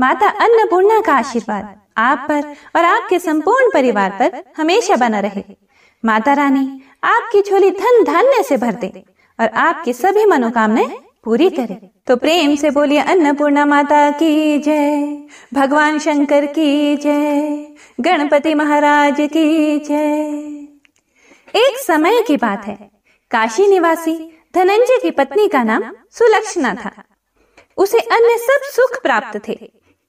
माता अन्नपूर्णा का आशीर्वाद आप पर और आपके संपूर्ण परिवार पर हमेशा बना रहे माता रानी आपकी झोली धन धान्य से भर दे और आपकी सभी मनोकामनाएं पूरी करे तो प्रेम से बोलिए अन्नपूर्णा माता की जय भगवान शंकर की जय गणपति महाराज की जय एक समय की बात है काशी निवासी धनंजय की पत्नी का नाम सुलक्षणा था उसे अन्य सब सुख प्राप्त थे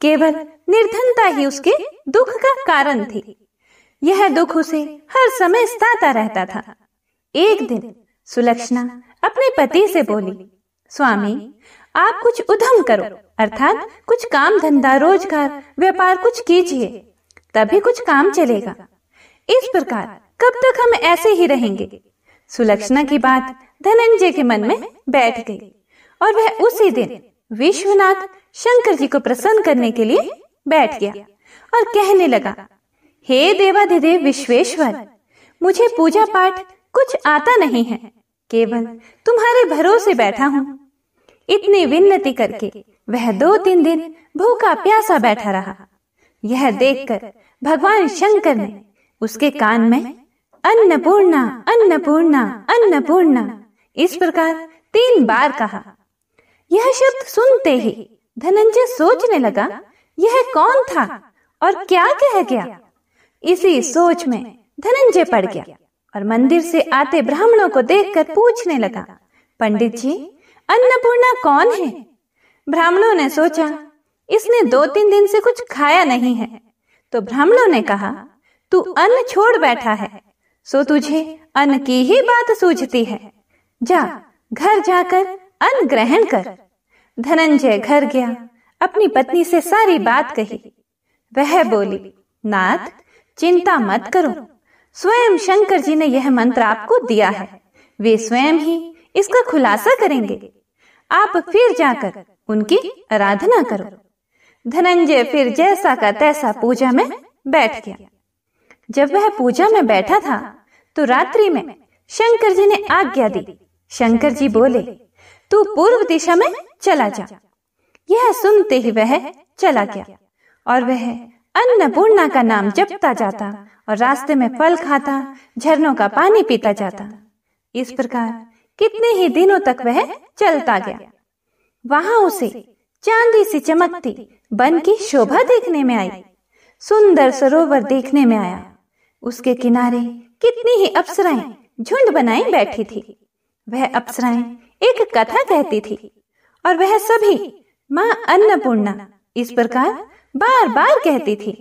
केवल निर्धनता ही उसके दुख का कारण थी यह दुख उसे हर समय सताता रहता था एक दिन सुलक्षणा अपने पति से बोली स्वामी आप कुछ उधम करो अर्थात कुछ काम धंधा रोजगार व्यापार कुछ कीजिए तभी कुछ काम चलेगा इस प्रकार कब तक हम ऐसे ही रहेंगे सुलक्षणा की बात धनंजय के मन में बैठ गई और वह उसी दिन विश्वनाथ शंकर जी को प्रसन्न करने के लिए बैठ गया और कहने लगा हे देवाधिदेव दे विश्वेश्वर मुझे पूजा पाठ कुछ आता नहीं है केवल तुम्हारे भरोसे बैठा हूँ इतनी विनती करके वह दो तीन दिन भूखा प्यासा बैठा रहा यह देखकर भगवान शंकर ने उसके कान में अन्नपूर्णा अन्नपूर्णा अन्नपूर्णा इस प्रकार तीन बार कहा यह शब्द सुनते ही धनंजय सोचने लगा यह कौन था और क्या कह गया इसी सोच में धनंजय पड़ गया और मंदिर से आते ब्राह्मणों को देखकर पूछने लगा पंडित जी अन्नपूर्णा कौन है ब्राह्मणों ने सोचा इसने दो तीन दिन से कुछ खाया नहीं है तो ब्राह्मणों ने कहा तू अन्न छोड़ बैठा है सो तुझे अन्न की ही बात सूझती है जा घर जाकर अन्न ग्रहण कर धनंजय घर गया अपनी पत्नी से सारी बात कही वह बोली नाथ चिंता मत करो स्वयं शंकर जी ने यह मंत्र आपको दिया है वे स्वयं ही इसका खुलासा करेंगे आप फिर जाकर उनकी आराधना करो धनंजय फिर जैसा का तैसा पूजा में बैठ गया जब वह पूजा में बैठा था तो रात्रि में शंकर जी ने आज्ञा दी शंकर जी बोले तू पूर्व दिशा में चला जा यह सुनते ही वह चला गया और वह अन्नपूर्णा का नाम जपता जाता और रास्ते में फल खाता झरनों का पानी पीता जाता इस प्रकार कितने ही दिनों तक वह चलता गया वहां उसे चांदी सी चमकती बन की शोभा देखने में आई सुंदर सरोवर देखने में आया उसके किनारे कितनी ही अप्सराएं झुंड बनाए बैठी थी वह अप्सराएं एक कथा कहती थी और वह सभी माँ अन्नपूर्णा इस प्रकार बार बार कहती थी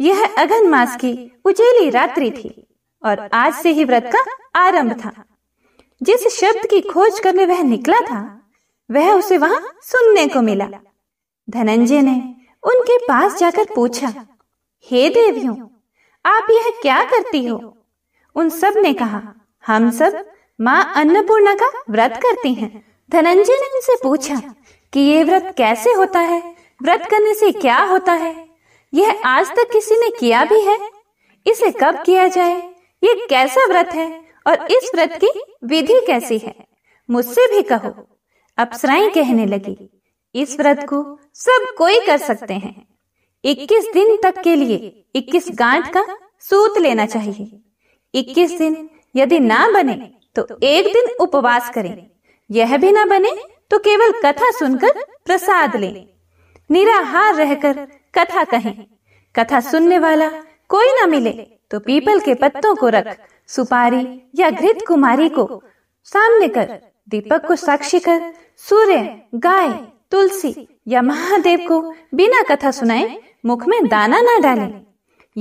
यह अगन मास की उजेली रात्रि थी और आज से ही व्रत का आरंभ था जिस शब्द की खोज करने वह निकला था वह उसे वहां सुनने को मिला धनंजय ने उनके पास जाकर पूछा हे देवियों आप यह क्या करती हो उन सब ने कहा हम सब माँ अन्नपूर्णा का व्रत करती हैं। धनंजय ने उनसे पूछा कि ये व्रत कैसे होता है व्रत करने से क्या होता है यह आज तक किसी ने किया भी है इसे कब किया जाए ये कैसा व्रत है और इस व्रत की विधि कैसी है मुझसे भी कहो अप्सराएं कहने लगी इस व्रत को सब कोई कर सकते हैं 21 दिन तक के लिए 21 गांठ का सूत लेना चाहिए 21 दिन यदि ना बने तो एक दिन उपवास करें यह भी न बने तो केवल कथा सुनकर प्रसाद लें निराहार रहकर कथा कहें कथा सुनने वाला कोई न मिले तो पीपल के पत्तों को रख सुपारी या घृत कुमारी को सामने कर दीपक को साक्षी कर सूर्य गाय तुलसी या महादेव को बिना कथा सुनाए मुख में दाना न डालें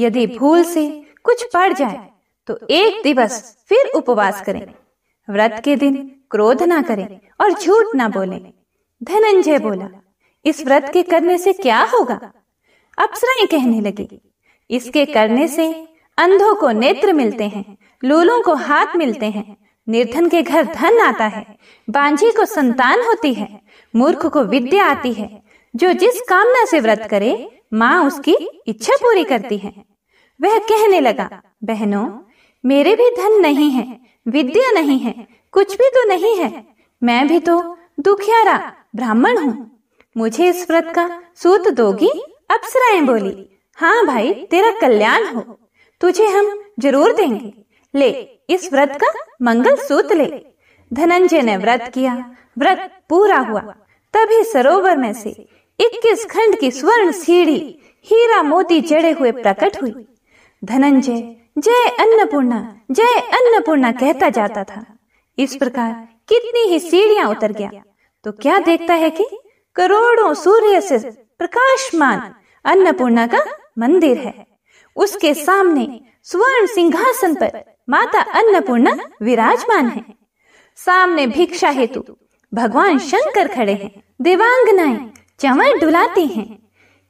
यदि भूल से कुछ पड़ जाए तो एक दिवस फिर उपवास करें व्रत के दिन क्रोध ना करें और झूठ ना बोलें। धनंजय बोला इस व्रत के करने से क्या होगा अप्सराएं कहने लगी इसके करने से अंधों को नेत्र मिलते हैं लूलों को हाथ मिलते हैं निर्धन के घर धन आता है बांझी को संतान होती है मूर्ख को विद्या आती है जो जिस कामना से व्रत करे माँ उसकी इच्छा पूरी करती है वह कहने लगा बहनों मेरे भी धन नहीं है विद्या नहीं है कुछ भी तो नहीं है मैं भी तो दुखियारा ब्राह्मण हूँ मुझे इस व्रत का सूत दोगी अप्सराएं बोली हाँ भाई तेरा कल्याण हो तुझे हम जरूर देंगे ले इस व्रत का मंगल सूत ले धनंजय ने व्रत किया व्रत पूरा हुआ तभी सरोवर में से 21 खंड की स्वर्ण सीढ़ी हीरा मोती जड़े हुए प्रकट हुई धनंजय जय अन्नपूर्णा जय अन्नपूर्णा कहता जाता था इस प्रकार कितनी ही सीढ़ियां उतर गया तो क्या देखता है कि करोड़ों सूर्य से प्रकाशमान अन्नपूर्णा का मंदिर है उसके सामने स्वर्ण सिंहासन पर माता अन्नपूर्णा विराजमान है सामने भिक्षा हेतु भगवान शंकर खड़े हैं देवांगनाएं चमर डुलाती हैं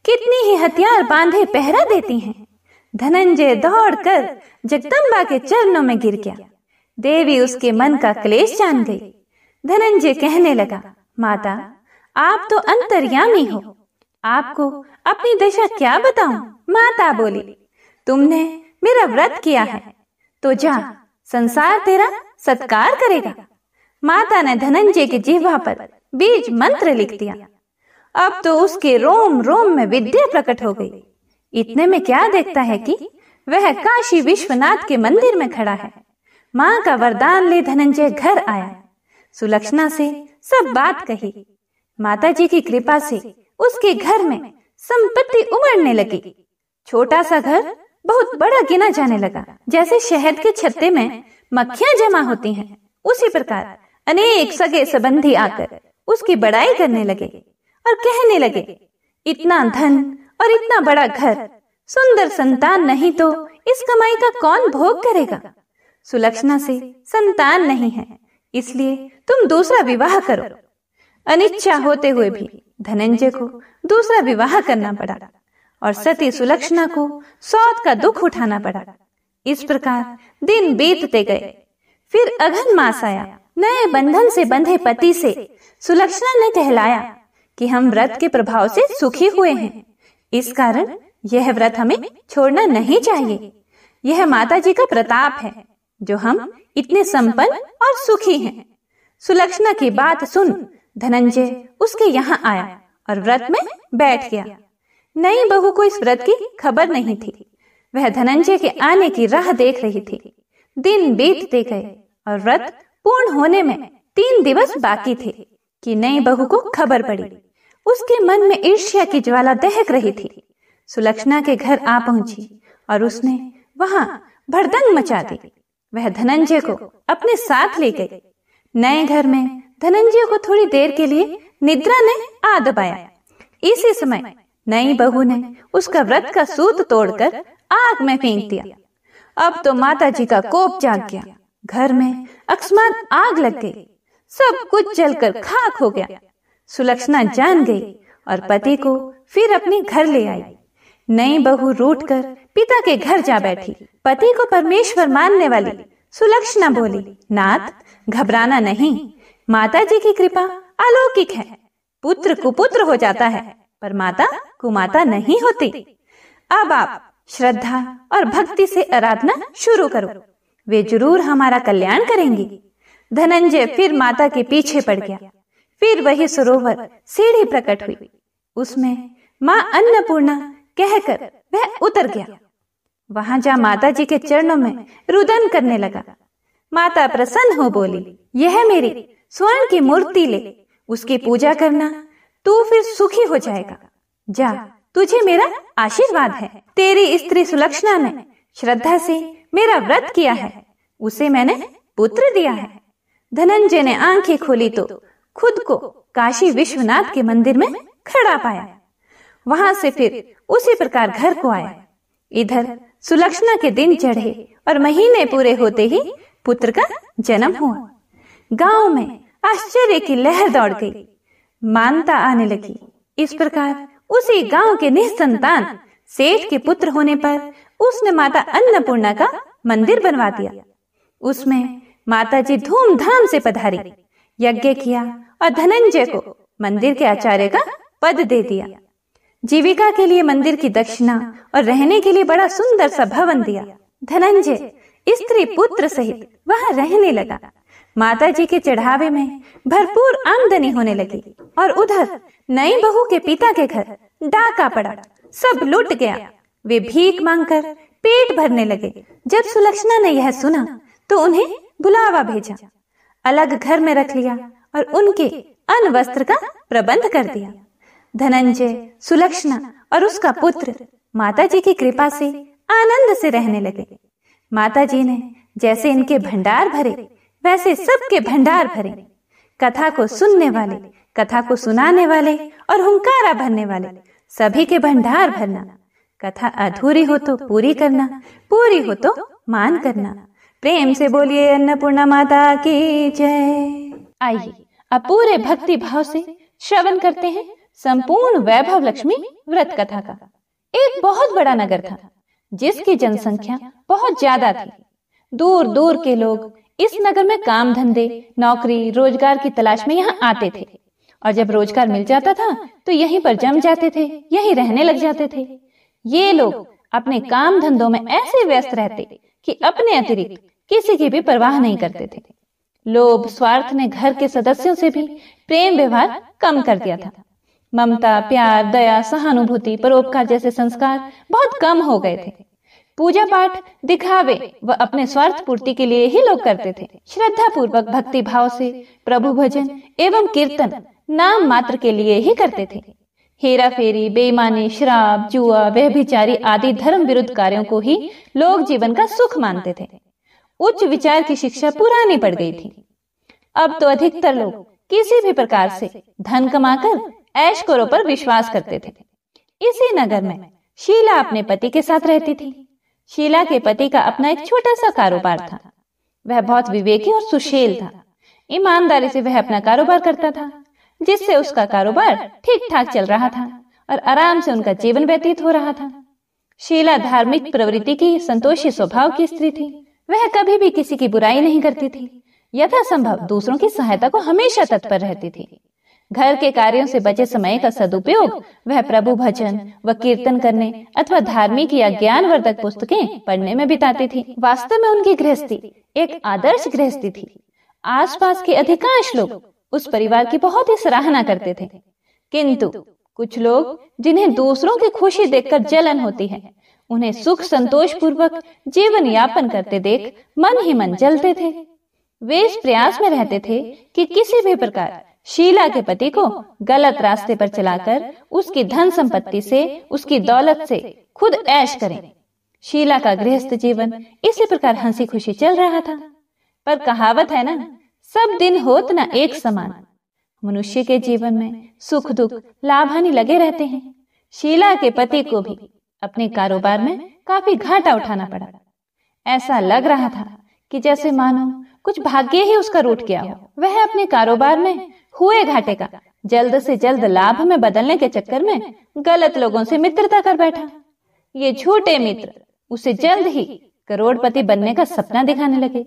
कितनी ही हथियार बांधे पहरा देती हैं धनंजय दौड़कर जगदम्बा के चरणों में गिर गया देवी उसके मन का क्लेश जान गई धनंजय कहने लगा माता आप तो अंतर्यामी हो आपको अपनी दशा क्या बताऊं? माता बोली तुमने मेरा व्रत किया है तो जा संसार तेरा सत्कार करेगा माता ने धनंजय के जीवा पर बीज मंत्र लिख दिया अब तो उसके रोम रोम में विद्या प्रकट हो गई इतने में क्या देखता है कि वह काशी विश्वनाथ के मंदिर में खड़ा है माँ का वरदान ले धनंजय घर आया सुलक्षणा से सब बात कही माता जी की कृपा से उसके घर में संपत्ति उमड़ने लगी छोटा सा घर बहुत बड़ा गिना जाने लगा जैसे शहद के छत्ते में मक्खियां जमा होती हैं उसी प्रकार अनेक सगे संबंधी आकर उसकी बड़ाई करने लगे और कहने लगे इतना धन और इतना बड़ा घर सुंदर संतान नहीं तो इस कमाई का कौन भोग करेगा सुलक्षणा से संतान नहीं है इसलिए तुम दूसरा विवाह करो अनिच्छा होते हुए भी धनंजय को दूसरा विवाह करना पड़ा और सती सुलक्षणा को सौत का दुख उठाना पड़ा इस प्रकार दिन बीतते गए फिर अगन मास आया नए बंधन से बंधे पति से सुलक्षणा ने कहलाया कि हम व्रत के प्रभाव से सुखी हुए हैं इस कारण यह व्रत हमें छोड़ना नहीं चाहिए यह माता जी का प्रताप है जो हम इतने संपन्न और सुखी हैं। सुलक्षणा की बात सुन धनंजय उसके यहाँ आया और व्रत में बैठ गया नई बहू को इस व्रत की खबर नहीं थी वह धनंजय के आने की राह देख रही थी दिन बीतते गए और व्रत पूर्ण होने में तीन दिवस बाकी थे कि नई बहू को खबर पड़ी उसके मन में ईर्ष्या की ज्वाला दहक रही थी सुलक्षणा के घर आ पहुंची और उसने वहां भड़दंग मचा दी वह धनंजय को अपने साथ ले गई नए घर में धनंजय को थोड़ी देर के लिए निद्रा ने आ दबाया इसी समय नई बहू ने उसका व्रत का सूत तोड़कर आग में फेंक दिया अब तो माता जी का कोप जाग गया घर में अकस्मात आग लग गई सब कुछ जलकर खाक हो गया सुलक्षणा जान गई और पति को फिर अपने घर ले आई नई बहू रूट कर पिता के घर जा बैठी पति को परमेश्वर मानने वाली सुलक्षणा बोली नाथ घबराना नहीं माता जी की कृपा अलौकिक है पुत्र कुपुत्र हो जाता है पर माता कुमाता नहीं होती अब आप श्रद्धा और भक्ति से आराधना शुरू करो वे जरूर हमारा कल्याण करेंगी धनंजय फिर माता के पीछे पड़ गया फिर वही सरोवर सीढ़ी प्रकट हुई उसमें माँ अन्नपूर्णा कहकर वह उतर गया वहां जा माता जी के चरणों में रुदन करने लगा माता प्रसन्न हो बोली यह मेरी स्वर्ण की मूर्ति ले उसकी पूजा करना तू फिर सुखी हो जाएगा जा तुझे मेरा आशीर्वाद है तेरी स्त्री सुलक्षणा ने श्रद्धा से मेरा व्रत किया है उसे मैंने पुत्र दिया है धनंजय ने आंखें खोली तो खुद को काशी विश्वनाथ के मंदिर में खड़ा पाया वहां से फिर उसी प्रकार घर को आया इधर सुलक्षणा के दिन चढ़े और महीने पूरे होते ही पुत्र का जन्म हुआ गांव में आश्चर्य की लहर दौड़ गई मानता आने लगी इस प्रकार उसी गांव के निसंतान सेठ के पुत्र होने पर उसने माता अन्नपूर्णा का मंदिर बनवा दिया उसमें माता जी धूमधाम से पधारी यज्ञ किया और धनंजय को मंदिर के आचार्य का पद दे दिया जीविका के लिए मंदिर की दक्षिणा और रहने के लिए बड़ा सुंदर सा भवन दिया धनंजय स्त्री पुत्र सहित वहाँ रहने लगा माता जी के चढ़ावे में भरपूर आमदनी होने लगी और उधर नई बहू के पिता के घर डाका पड़ा सब लुट गया वे भीख मांगकर पेट भरने लगे जब सुलक्षणा ने यह सुना तो उन्हें बुलावा भेजा अलग घर में रख लिया और उनके अन वस्त्र का प्रबंध कर दिया धनंजय सुलक्षणा और उसका पुत्र माता जी की कृपा से आनंद से रहने लगे माता जी ने जैसे इनके भंडार भरे वैसे सबके भंडार भरे कथा को सुनने वाले कथा को सुनाने वाले और हुंकारा भरने वाले सभी के भंडार भरना कथा अधूरी हो तो पूरी करना पूरी हो तो मान करना प्रेम से बोलिए अन्नपूर्णा माता की जय आइए अब पूरे भक्ति भाव से श्रवण करते हैं संपूर्ण वैभव लक्ष्मी व्रत कथा का एक बहुत बड़ा नगर था जिसकी जनसंख्या बहुत ज्यादा थी दूर दूर के लोग इस नगर में काम धंधे नौकरी रोजगार की तलाश में यहाँ आते थे और जब रोजगार मिल जाता था तो यहीं पर जम जाते थे यहीं रहने लग जाते थे ये लोग अपने काम धंधों में ऐसे व्यस्त रहते कि अपने अतिरिक्त किसी की भी परवाह नहीं करते थे लोभ स्वार्थ ने घर के सदस्यों से भी प्रेम व्यवहार कम कर दिया था ममता प्यार दया सहानुभूति परोपकार जैसे संस्कार बहुत कम हो गए थे पूजा पाठ दिखावे व अपने स्वार्थ पूर्ति के लिए ही लोग करते थे श्रद्धा पूर्वक भक्ति भाव से प्रभु भजन एवं कीर्तन नाम मात्र के लिए ही करते थे हेरा फेरी बेईमानी शराब जुआ व्यभिचारी आदि धर्म विरुद्ध कार्यों को ही लोग जीवन का सुख मानते थे उच्च विचार की शिक्षा पुरानी पड़ गई थी अब तो अधिकतर लोग किसी भी प्रकार से धन कमाकर ऐश करो पर विश्वास करते थे इसी नगर में शीला अपने पति के साथ रहती थी शीला के पति का अपना एक छोटा सा कारोबार था वह बहुत विवेकी और सुशील था ईमानदारी से वह अपना कारोबार करता था जिससे उसका कारोबार ठीक ठाक चल रहा था और आराम से उनका जीवन व्यतीत हो रहा था शीला धार्मिक प्रवृत्ति की संतोषी स्वभाव की स्त्री थी वह कभी भी किसी की बुराई नहीं करती थी यथासंभव दूसरों की सहायता को हमेशा तत्पर रहती थी घर के कार्यों से बचे समय का सदुपयोग वह प्रभु भजन व कीर्तन करने अथवा धार्मिक या ज्ञान वर्धक पुस्तकें पढ़ने में बिताती थी वास्तव में उनकी गृहस्थी एक आदर्श गृहस्थी थी आसपास के अधिकांश लोग उस परिवार की बहुत ही सराहना करते थे किंतु कुछ लोग जिन्हें दूसरों की खुशी देखकर जलन होती है उन्हें सुख संतोष पूर्वक जीवन यापन करते देख मन ही मन जलते थे वे इस प्रयास में रहते थे कि किसी भी प्रकार शीला के पति को गलत रास्ते पर चलाकर उसकी धन संपत्ति से उसकी दौलत से खुद ऐश करें शीला का गृहस्थ जीवन इसी प्रकार हंसी खुशी चल रहा था पर कहावत है ना सब दिन होत न एक समान मनुष्य के जीवन में सुख दुख लाभ हानि लगे रहते हैं शीला के पति को भी अपने कारोबार में काफी घाटा उठाना पड़ा ऐसा लग रहा था कि जैसे मानो कुछ भाग्य ही उसका रूट गया हो वह अपने कारोबार में हुए घाटे का जल्द से जल्द लाभ में बदलने के चक्कर में गलत लोगों से मित्रता कर बैठा ये झूठे मित्र उसे जल्द ही करोड़पति बनने का सपना दिखाने लगे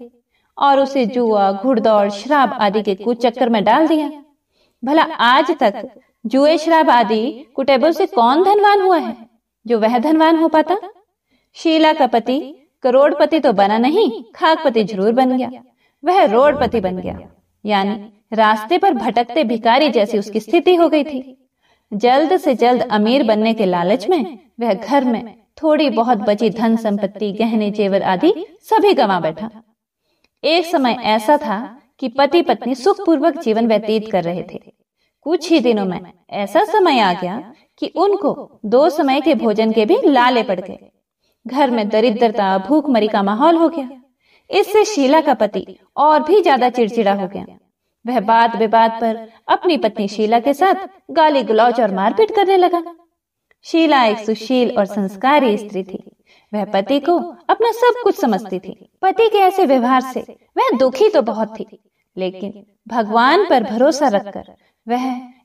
और उसे जुआ घुड़दौड़ शराब आदि के कुछ चक्कर में डाल दिया भला आज तक जुए शराब आदि कुटेबों से कौन धनवान हुआ है जो वह धनवान हो पाता शीला का पति करोड़पति तो बना तो नहीं खाकपति जरूर बन गया वह रोडपति बन गया यानी रास्ते पर भटकते भिकारी जैसी उसकी स्थिति हो गई थी जल्द से जल्द अमीर बनने के लालच में वह घर में थोड़ी बहुत बची धन संपत्ति गहने जेवर आदि सभी गवा बैठा एक समय ऐसा था कि पति पत्नी सुखपूर्वक जीवन व्यतीत कर रहे थे कुछ ही दिनों में ऐसा समय आ गया कि उनको दो समय के भोजन के भी लाले पड़ गए घर में दरिद्रता भूखमरी का माहौल हो गया इससे शीला का पति और भी ज्यादा चिड़चिड़ा हो गया वह बात विवाद पर अपनी पत्नी शीला के साथ गाली गलौज और मारपीट करने लगा शीला एक सुशील और संस्कारी स्त्री थी वह पति को अपना सब कुछ समझती थी पति के ऐसे व्यवहार से वह दुखी तो बहुत थी लेकिन भगवान पर भरोसा रखकर वह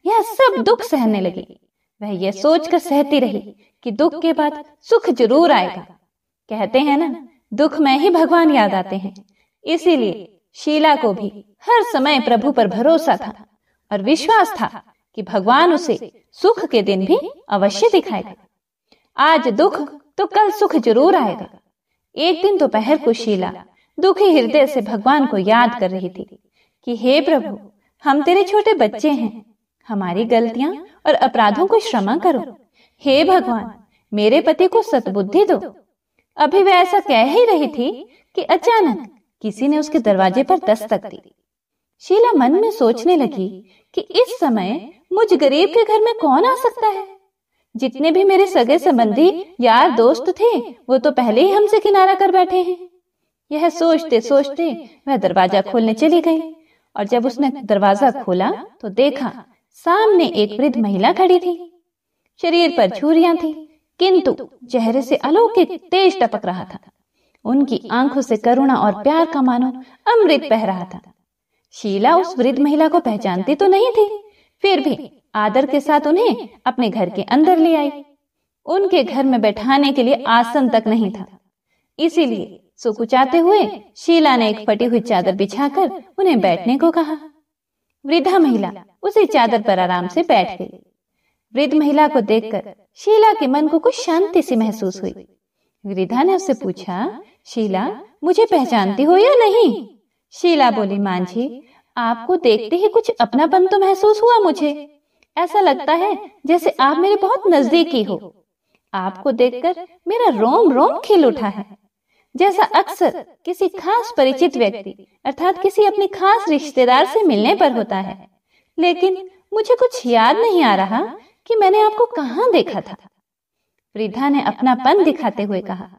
यह सब दुख सहने लगी वह यह सोचकर सहती रही कि दुख के बाद सुख जरूर आएगा कहते हैं ना दुख में ही भगवान याद आते हैं इसीलिए शीला को भी हर समय प्रभु पर भरोसा था और विश्वास था कि भगवान उसे सुख के दिन भी अवश्य दिखाएगा आज दुख तो कल सुख जरूर आएगा एक दिन दोपहर को शीला दुखी हृदय से भगवान को याद कर रही थी कि हे प्रभु हम तेरे छोटे बच्चे हैं हमारी गलतियां और अपराधों को क्षमा करो हे भगवान मेरे पति को सतबुद्धि दो अभी वह ऐसा कह ही रही थी कि अचानक किसी ने उसके दरवाजे पर दस्तक दी शीला मन में सोचने लगी कि इस समय मुझ गरीब के घर में कौन आ सकता है जितने भी मेरे सगे संबंधी यार दोस्त थे वो तो पहले ही हमसे किनारा कर बैठे हैं यह सोचते सोचते वह दरवाजा खोलने चली गई और जब उसने दरवाजा खोला तो देखा सामने एक वृद्ध महिला खड़ी थी शरीर पर झूरिया थी किंतु चेहरे से अलौकिक तेज टपक रहा था उनकी आंखों से करुणा और प्यार का मानो अमृत बह रहा था शीला उस वृद्ध महिला को पहचानती तो नहीं थी फिर भी आदर के साथ उन्हें अपने घर के अंदर ले आई उनके घर में बैठाने के लिए आसन तक नहीं था इसीलिए सुकुचाते हुए शीला ने एक फटी हुई चादर बिछाकर उन्हें बैठने को कहा वृद्धा महिला उसी चादर पर आराम से बैठ गई वृद्ध महिला को देखकर शीला के मन को कुछ शांति सी महसूस हुई वृद्धा ने उससे पूछा शीला मुझे पहचानती हो या नहीं शीला बोली मांझी आपको देखते ही कुछ अपनापन तो महसूस हुआ मुझे ऐसा लगता है जैसे आप मेरे बहुत नजदीकी हो आपको देखकर मेरा रोम रोम खिल उठा है जैसा अक्सर किसी खास परिचित व्यक्ति अर्थात किसी अपने खास रिश्तेदार से मिलने पर होता है लेकिन मुझे कुछ याद नहीं आ रहा कि मैंने आपको कहाँ देखा था वृद्धा ने अपना पन दिखाते हुए कहा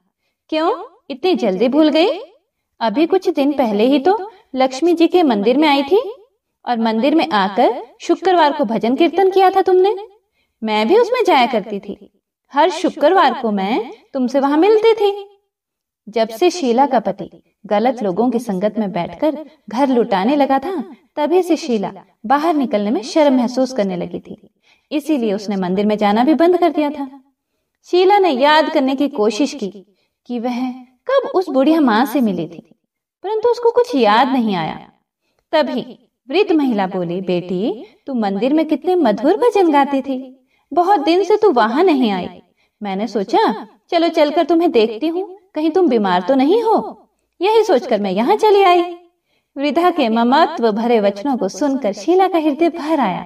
क्यों इतनी जल्दी भूल गई अभी कुछ दिन पहले ही तो, तो लक्ष्मी जी के मंदिर में आई थी और मंदिर में आकर शुक्रवार को भजन कीर्तन किया था तुमने मैं भी उसमें जाया करती थी हर शुक्रवार को मैं तुमसे वहां मिलती थी जब से शीला का पति गलत लोगों की संगत में बैठकर घर लुटाने लगा था तभी से शीला बाहर निकलने में शर्म महसूस करने लगी थी इसीलिए उसने मंदिर में जाना भी बंद कर दिया था शीला ने याद करने की कोशिश की कि वह कब उस बुढ़िया माँ से मिली थी परंतु उसको कुछ याद नहीं आया तभी वृद्ध महिला बोली बेटी तू मंदिर में कितने मधुर भजन गाती थी बहुत दिन से तू वहां नहीं आई मैंने सोचा चलो चलकर तुम्हें देखती हूँ कहीं तुम बीमार तो नहीं हो यही सोचकर मैं यहाँ चली आई वृद्धा के ममत्व भरे वचनों को सुनकर शीला का हृदय भर आया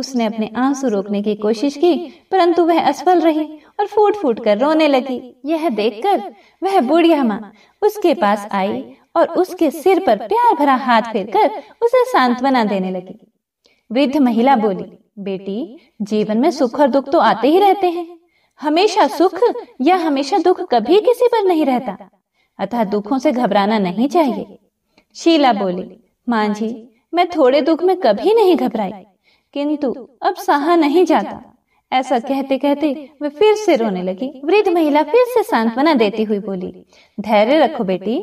उसने अपने आंसू रोकने की कोशिश की परंतु वह असफल रही और फूट फूट कर रोने लगी यह देखकर वह बुढ़िया माँ उसके पास आई और उसके सिर पर प्यार भरा हाथ फेरकर उसे सांत्वना देने लगी वृद्ध महिला बोली बेटी जीवन में सुख और दुख तो आते ही रहते हैं हमेशा सुख या हमेशा दुख कभी किसी पर नहीं रहता अतः दुखों से घबराना नहीं चाहिए शीला बोली मां जी मैं थोड़े दुख में कभी नहीं घबराई किंतु अब सहा नहीं जाता ऐसा कहते कहते वे फिर से रोने लगी वृद्ध महिला फिर से सांत्वना देती हुई बोली धैर्य रखो बेटी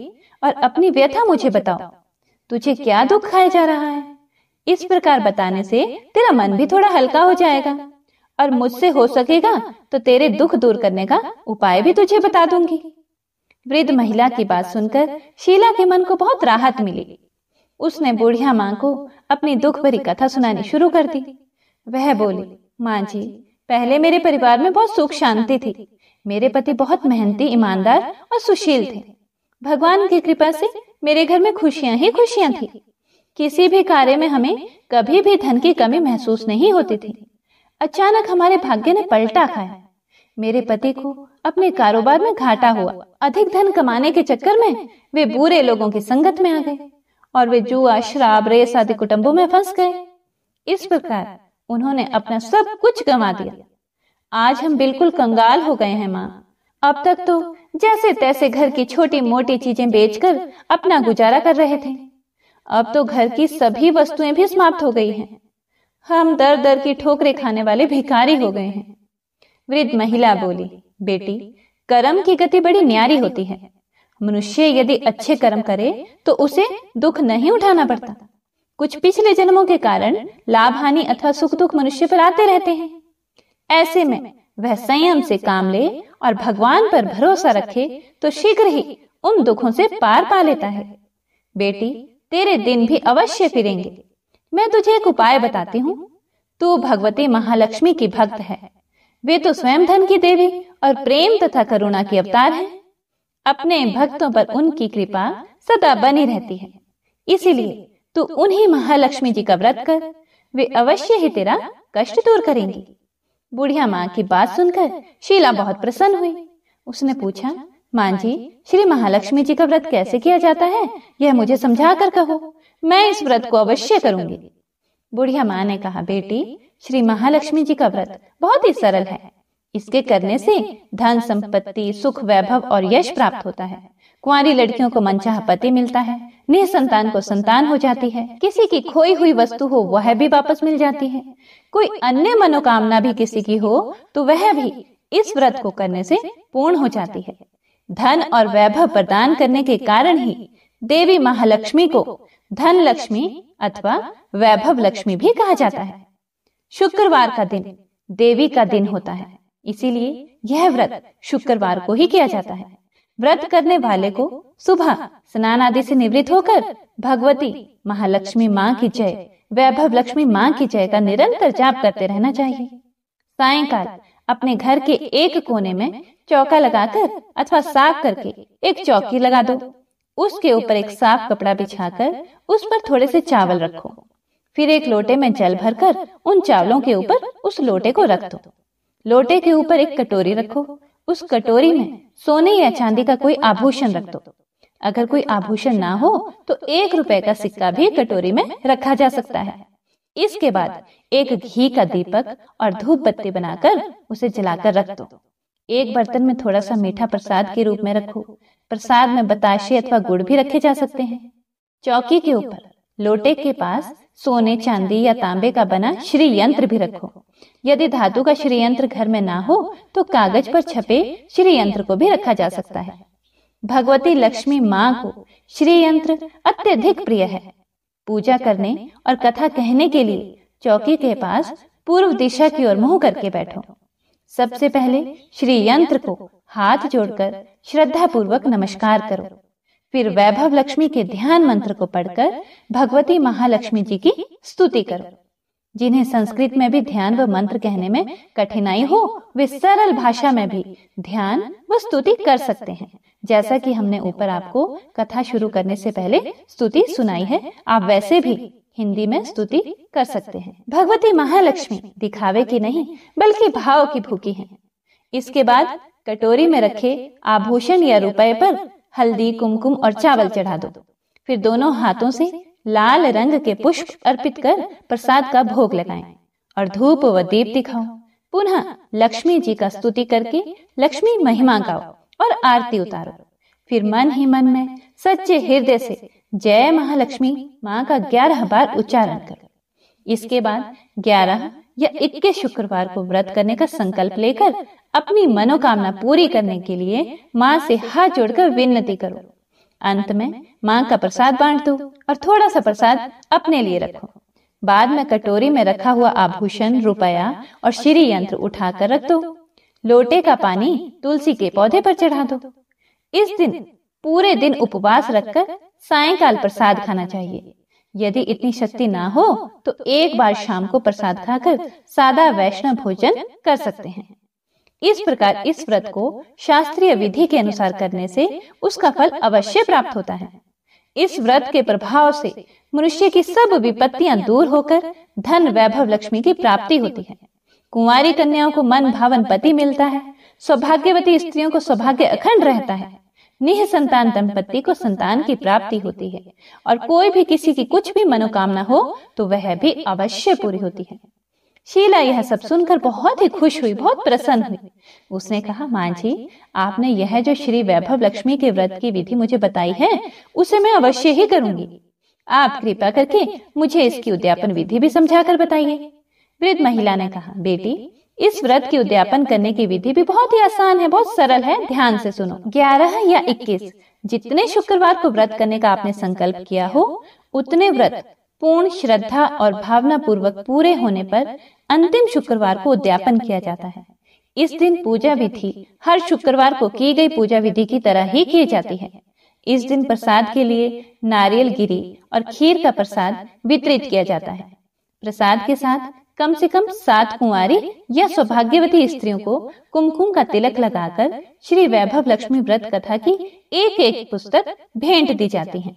और अपनी व्यथा मुझे बताओ तुझे क्या दुख खाया जा रहा है इस प्रकार बताने से तेरा मन भी थोड़ा हल्का हो जाएगा और मुझसे हो सकेगा तो, तो तेरे दुख दूर करने का उपाय भी तुझे बता दूंगी वृद्ध महिला की बात सुनकर शीला के मन को बहुत राहत मिली उसने बूढ़िया माँ को अपनी दुख भरी कथा सुनानी शुरू कर दी वह बोली माँ जी पहले मेरे परिवार में बहुत सुख शांति थी मेरे पति बहुत मेहनती ईमानदार और सुशील थे भगवान की कृपा से मेरे घर में खुशियां ही खुशियां थी किसी भी कार्य में हमें कभी भी धन की कमी महसूस नहीं होती थी अचानक हमारे भाग्य ने पलटा खाया मेरे पति को अपने कारोबार में घाटा हुआ अधिक धन कमाने के चक्कर में वे बुरे लोगों की संगत में आ गए और वे जुआ शराब रेस आदि कुटुंबों में फंस गए इस प्रकार उन्होंने अपना सब कुछ गंवा दिया आज हम बिल्कुल कंगाल हो गए हैं माँ अब तक तो, तो जैसे तैसे घर की छोटी मोटी चीजें बेचकर अपना गुजारा कर रहे थे अब तो, तो घर की सभी वस्तुएं भी समाप्त हो गई हैं हम दर दर की ठोकरे खाने वाले भिखारी हो गए हैं वृद्ध महिला बोली बेटी कर्म की गति बड़ी न्यारी होती है मनुष्य यदि अच्छे कर्म करे तो उसे दुख नहीं उठाना पड़ता कुछ पिछले जन्मों के कारण लाभ हानि अथवा सुख दुख मनुष्य पर आते रहते हैं ऐसे में वह संयम से काम ले और भगवान पर भरोसा रखे तो शीघ्र ही उन दुखों से पार पा लेता है बेटी तेरे दिन भी अवश्य फिरेंगे मैं तुझे एक उपाय बताती हूँ तू भगवती महालक्ष्मी की भक्त है वे तो स्वयं धन की देवी और प्रेम तथा करुणा की अवतार है अपने भक्तों पर उनकी कृपा सदा बनी रहती है इसीलिए तो, तो उन्हें महालक्ष्मी जी का व्रत कर वे अवश्य ही तेरा कष्ट दूर करेंगी बुढ़िया माँ की बात सुनकर शीला बहुत प्रसन्न हुई उसने पूछा माँ जी श्री महालक्ष्मी जी का व्रत कैसे किया जाता है यह मुझे समझा कर कहो मैं इस व्रत को अवश्य करूंगी बुढ़िया माँ ने कहा बेटी श्री महालक्ष्मी जी का व्रत बहुत ही सरल है इसके करने से धन संपत्ति सुख वैभव और यश प्राप्त होता है कुंवारी लड़कियों को मनचाह पति मिलता है निसंतान को संतान हो जाती है किसी की खोई हुई वस्तु हो वह भी वापस मिल जाती है कोई अन्य मनोकामना भी किसी की हो तो वह भी इस व्रत को करने से पूर्ण हो जाती है धन और वैभव प्रदान करने के कारण ही देवी महालक्ष्मी को धन लक्ष्मी अथवा वैभव लक्ष्मी भी कहा जाता है शुक्रवार का दिन देवी का दिन होता है इसीलिए यह व्रत शुक्रवार को ही किया जाता है व्रत करने वाले को सुबह स्नान आदि से निवृत्त होकर भगवती महालक्ष्मी माँ की जय वैभव लक्ष्मी माँ की जय का निरंतर जाप करते रहना चाहिए सायकाल अपने घर के एक कोने में चौका लगाकर अथवा साफ करके एक चौकी लगा दो उसके ऊपर एक साफ कपड़ा बिछाकर उस पर थोड़े से चावल रखो फिर एक लोटे में जल भरकर उन चावलों के ऊपर उस लोटे को रख दो लोटे के ऊपर एक कटोरी रखो उस कटोरी में सोने या चांदी का कोई आभूषण रख दो अगर कोई आभूषण ना हो तो एक रुपए का सिक्का भी कटोरी में रखा जा सकता है इसके बाद एक घी का दीपक और धूप बत्ती बनाकर उसे जलाकर रख दो एक बर्तन में थोड़ा सा मीठा प्रसाद के रूप में रखो प्रसाद में बताशे अथवा गुड़ भी रखे जा सकते हैं चौकी के ऊपर लोटे के पास सोने चांदी या तांबे का बना श्री यंत्र भी रखो यदि धातु का श्री यंत्र घर में ना हो तो कागज पर छपे श्री यंत्र को भी रखा जा सकता है भगवती लक्ष्मी माँ को श्री यंत्र अत्यधिक प्रिय है पूजा करने और कथा कहने के लिए चौकी के पास पूर्व दिशा की ओर मुंह करके बैठो सबसे पहले श्री यंत्र को हाथ जोड़कर श्रद्धा पूर्वक नमस्कार करो फिर वैभव लक्ष्मी के ध्यान मंत्र को पढ़कर भगवती महालक्ष्मी जी की स्तुति करो जिन्हें संस्कृत में भी ध्यान व मंत्र कहने में कठिनाई हो वे सरल भाषा में भी ध्यान व स्तुति कर सकते हैं जैसा कि हमने ऊपर आपको कथा शुरू करने से पहले स्तुति सुनाई है आप वैसे भी हिंदी में स्तुति कर सकते हैं भगवती महालक्ष्मी दिखावे की नहीं बल्कि भाव की भूखी है इसके बाद कटोरी में रखे आभूषण या रुपए पर हल्दी कुमकुम और चावल चढ़ा दो फिर दोनों हाथों से लाल रंग के पुष्प अर्पित कर प्रसाद का भोग लगाएं और धूप व दीप दिखाओ पुनः लक्ष्मी जी का स्तुति करके लक्ष्मी महिमा गाओ और आरती उतारो फिर मन ही मन में सच्चे हृदय से जय महालक्ष्मी माँ का ग्यारह बार उच्चारण करो इसके बाद ग्यारह या इक्के शुक्रवार को व्रत करने का संकल्प लेकर अपनी मनोकामना पूरी करने के लिए माँ से हाथ जोड़कर विनती करो अंत में माँ का प्रसाद बांट दो और थोड़ा सा प्रसाद अपने लिए रखो बाद में कटोरी में रखा हुआ आभूषण रुपया और श्री यंत्र उठा कर रख दो लोटे का पानी तुलसी के पौधे पर चढ़ा दो इस दिन पूरे दिन उपवास रखकर सायकाल प्रसाद खाना चाहिए यदि इतनी शक्ति ना हो तो, तो एक बार शाम को प्रसाद खाकर सादा वैष्णव भोजन कर सकते हैं इस प्रकार इस व्रत को शास्त्रीय विधि के अनुसार करने से उसका फल अवश्य प्राप्त होता है इस व्रत के प्रभाव से मनुष्य की सब विपत्तियां दूर होकर धन वैभव लक्ष्मी की प्राप्ति होती है कुंवारी कन्याओं को मन भावन पति मिलता है सौभाग्यवती स्त्रियों को सौभाग्य अखंड रहता है निह संतान दंपति को संतान की प्राप्ति होती है और कोई भी किसी की कुछ भी मनोकामना हो तो वह भी अवश्य पूरी होती है शीला यह सब सुनकर बहुत ही खुश हुई बहुत प्रसन्न हुई उसने कहा मां जी आपने यह जो श्री वैभव लक्ष्मी के व्रत की विधि मुझे बताई है उसे मैं अवश्य ही करूंगी आप कृपा करके मुझे इसकी उद्यापन विधि भी समझाकर बताइए वृद्ध महिला ने कहा बेटी इस व्रत की उद्यापन करने की विधि भी बहुत ही आसान है बहुत सरल है ध्यान से सुनो ग्यारह या इक्कीस जितने शुक्रवार को व्रत करने का आपने संकल्प किया हो उतने व्रत पूर्ण श्रद्धा और भावना पूर्वक पूरे होने पर अंतिम शुक्रवार को उद्यापन किया जाता है इस दिन पूजा विधि हर शुक्रवार को की गई पूजा विधि की तरह ही की जाती है इस दिन प्रसाद के लिए नारियल गिरी और खीर का प्रसाद वितरित किया जाता है प्रसाद के साथ कम से कम सात कुंवारी या सौभाग्यवती स्त्रियों को कुमकुम का तिलक लगाकर श्री वैभव लक्ष्मी व्रत कथा की एक एक पुस्तक भेंट दी जाती है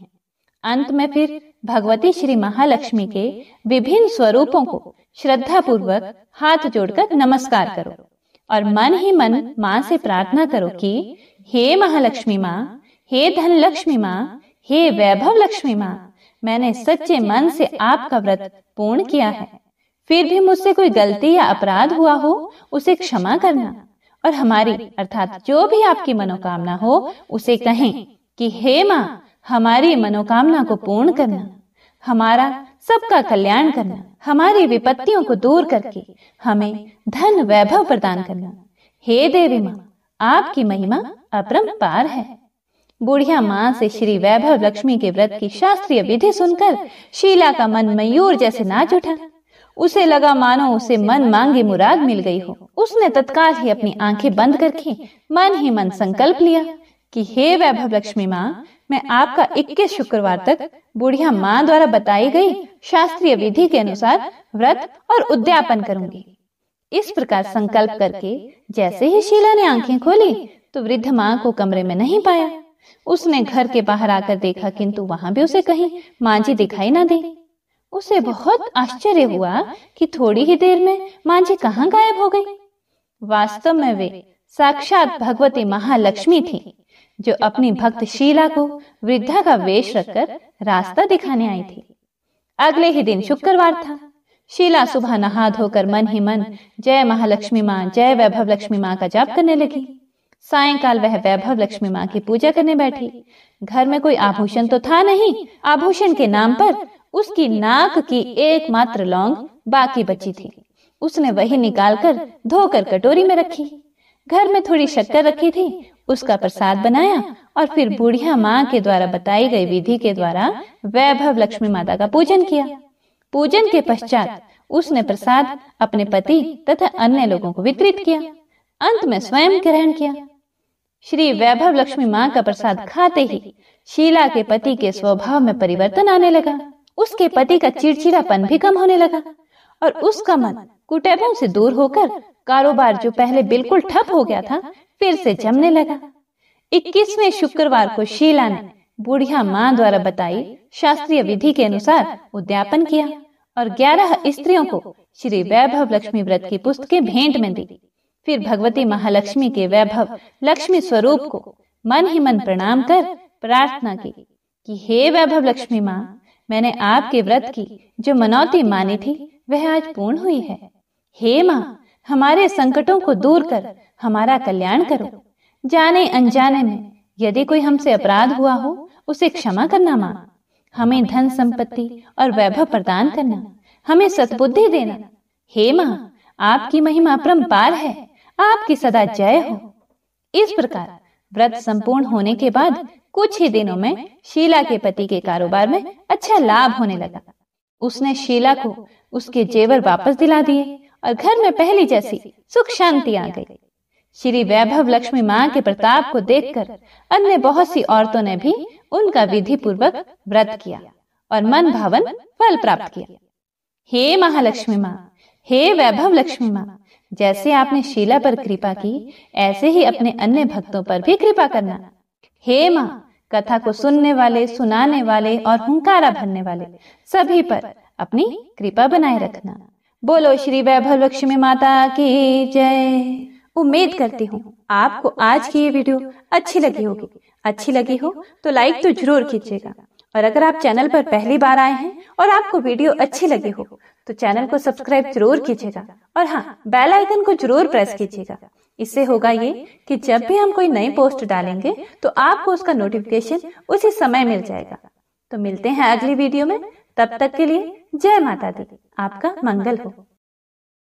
अंत में फिर भगवती श्री महालक्ष्मी के विभिन्न स्वरूपों को श्रद्धा पूर्वक हाथ जोड़कर नमस्कार करो और मन ही मन माँ से प्रार्थना करो कि हे महालक्ष्मी माँ हे धन लक्ष्मी माँ हे वैभव लक्ष्मी माँ मैंने सच्चे मन से आपका व्रत पूर्ण किया है फिर भी मुझसे कोई गलती या अपराध हुआ हो उसे क्षमा करना और हमारी अर्थात जो भी आपकी मनोकामना हो उसे कहें कि हे माँ हमारी मनोकामना को पूर्ण करना हमारा सबका कल्याण करना हमारी विपत्तियों को दूर करके हमें धन वैभव प्रदान करना हे देवी माँ आपकी महिमा अपरंपार है बुढ़िया माँ से श्री वैभव लक्ष्मी के व्रत की शास्त्रीय विधि सुनकर शीला का मन मयूर जैसे नाच उठा उसे लगा मानो उसे मन मांगी मुराद मिल गई हो उसने तत्काल ही अपनी आंखें बंद करके मन ही मन संकल्प लिया कि हे वैभव लक्ष्मी माँ मैं आपका 21 शुक्रवार तक बुढ़िया माँ द्वारा बताई गई शास्त्रीय विधि के अनुसार व्रत और उद्यापन करूंगी इस प्रकार संकल्प करके जैसे ही शीला ने आंखें खोली तो वृद्ध माँ को कमरे में नहीं पाया उसने घर के बाहर आकर देखा किंतु वहां भी उसे कहीं मांझी दिखाई ना दी उसे बहुत आश्चर्य हुआ कि थोड़ी ही देर में मांझी कहाँ गायब हो गई वास्तव में वे साक्षात भगवती महालक्ष्मी थी जो अपनी भक्त शीला को वृद्धा का वेश रखकर रास्ता दिखाने आई थी अगले ही दिन शुक्रवार था शीला सुबह नहा धोकर मन ही मन जय महालक्ष्मी माँ जय वैभव लक्ष्मी माँ का जाप करने लगी सायकाल वह वैभव लक्ष्मी माँ की पूजा करने बैठी घर में कोई आभूषण तो, तो था नहीं आभूषण के नाम पर उसकी नाक की एकमात्र लौंग बाकी बची थी उसने वही निकालकर धोकर कटोरी में रखी घर में थोड़ी शक्कर रखी थी उसका प्रसाद बनाया और फिर बुढ़िया माँ के द्वारा बताई गई विधि के द्वारा वैभव लक्ष्मी माता का पूजन किया पूजन के पश्चात उसने प्रसाद अपने पति तथा अन्य लोगों को वितरित किया अंत में स्वयं ग्रहण किया श्री वैभव लक्ष्मी माँ का प्रसाद खाते ही शीला के पति के स्वभाव में परिवर्तन आने लगा उसके पति का चिड़चिड़ापन भी कम होने लगा और उसका मन कुटैबों से दूर होकर कारोबार जो पहले बिल्कुल ठप हो गया था फिर से जमने लगा इक्कीसवें शुक्रवार को शीला ने बुढ़िया माँ द्वारा बताई शास्त्रीय विधि के अनुसार उद्यापन किया और ग्यारह स्त्रियों को श्री वैभव लक्ष्मी व्रत की पुस्तकें भेंट में दी फिर भगवती महालक्ष्मी के वैभव लक्ष्मी स्वरूप को मन ही मन प्रणाम कर प्रार्थना की कि हे वैभव लक्ष्मी माँ मैंने आपके व्रत की जो मनौती मानी थी वह आज पूर्ण हुई है हे माँ हमारे संकटों को दूर कर हमारा कल्याण करो जाने अनजाने में यदि कोई हमसे अपराध हुआ हो उसे क्षमा करना माँ हमें धन संपत्ति और वैभव प्रदान करना हमें सतबुद्धि देना हे माँ आपकी महिमा परम्पार है आपकी सदा जय हो इस प्रकार व्रत संपूर्ण होने के बाद कुछ ही दिनों में शीला के पति के कारोबार में अच्छा लाभ होने लगा उसने शीला को उसके जेवर वापस दिला दिए और घर में पहली जैसी सुख शांति आ गई श्री वैभव लक्ष्मी माँ के प्रताप को देखकर अन्य बहुत सी औरतों ने भी उनका विधि पूर्वक व्रत किया और मन भावन फल प्राप्त किया हे महालक्ष्मी माँ हे वैभव लक्ष्मी माँ जैसे आपने शीला पर कृपा की ऐसे ही अपने अन्य भक्तों पर भी कृपा करना हे माँ कथा को सुनने वाले सुनाने वाले और हुंकारा भरने वाले सभी पर अपनी कृपा बनाए रखना बोलो श्री वैभव लक्ष्मी माता की जय उम्मीद करती हूँ आपको आज की ये वीडियो अच्छी लगी होगी अच्छी लगी हो तो लाइक तो जरूर कीजिएगा और अगर आप चैनल पर पहली बार आए हैं और आपको वीडियो अच्छी लगी हो तो चैनल को सब्सक्राइब जरूर कीजिएगा और हाँ बेल आइकन को जरूर प्रेस कीजिएगा इससे होगा ये कि जब भी हम कोई नई पोस्ट डालेंगे तो आपको उसका नोटिफिकेशन उसी समय मिल जाएगा तो मिलते हैं अगली वीडियो में तब तक के लिए जय माता दी आपका मंगल हो